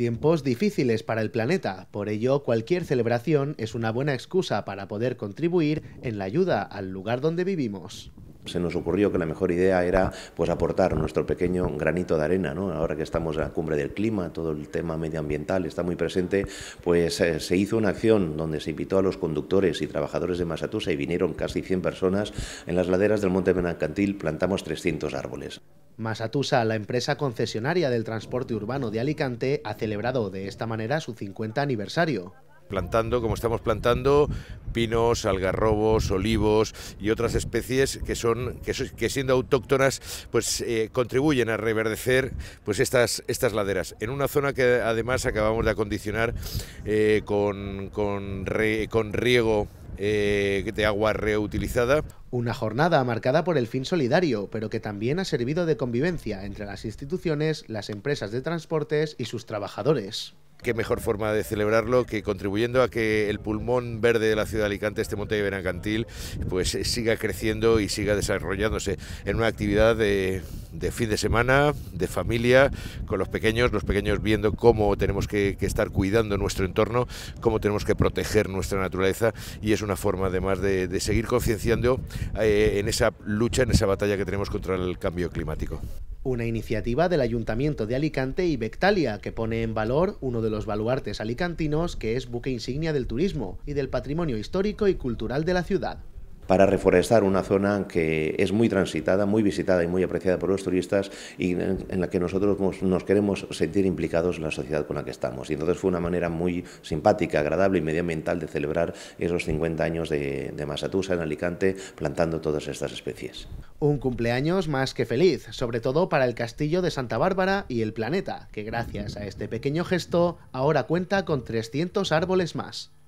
Tiempos difíciles para el planeta, por ello cualquier celebración es una buena excusa para poder contribuir en la ayuda al lugar donde vivimos se nos ocurrió que la mejor idea era pues aportar nuestro pequeño granito de arena, Ahora que estamos en la cumbre del clima, todo el tema medioambiental está muy presente, pues eh, se hizo una acción donde se invitó a los conductores y trabajadores de Masatusa y vinieron casi 100 personas en las laderas del Monte Benacantil plantamos 300 árboles. Masatusa, la empresa concesionaria del transporte urbano de Alicante, ha celebrado de esta manera su 50 aniversario plantando, como estamos plantando, pinos, algarrobos, olivos y otras especies que son que, siendo autóctonas, pues eh, contribuyen a reverdecer pues estas estas laderas en una zona que además acabamos de acondicionar eh, con con, riego eh, de agua reutilizada. Una jornada marcada por el fin solidario, pero que también ha servido de convivencia entre las instituciones, las empresas de transportes y sus trabajadores qué mejor forma de celebrarlo que contribuyendo a que el pulmón verde de la ciudad de Alicante, este monte de Benacantil, pues eh, siga creciendo y siga desarrollándose en una actividad de, fin de semana, de familia, con los pequeños, los pequeños viendo cómo tenemos que, estar cuidando nuestro entorno, cómo tenemos que proteger nuestra naturaleza y es una forma además de seguir concienciando eh, en esa lucha, en esa batalla que tenemos contra el cambio climático. Una iniciativa del Ayuntamiento de Alicante y Bectalia que pone en valor uno de los baluartes alicantinos que es buque insignia del turismo y del patrimonio histórico y cultural de la ciudad para reforestar una zona que es muy transitada, muy visitada y muy apreciada por los turistas y en, la que nosotros nos queremos sentir implicados en la sociedad con la que estamos. Y entonces fue una manera muy simpática, agradable y medioambiental de celebrar esos 50 años de, de Masatusa en Alicante plantando todas estas especies. Un cumpleaños más que feliz, sobre todo para el castillo de Santa Bárbara y el planeta, que gracias a este pequeño gesto ahora cuenta con 300 árboles más.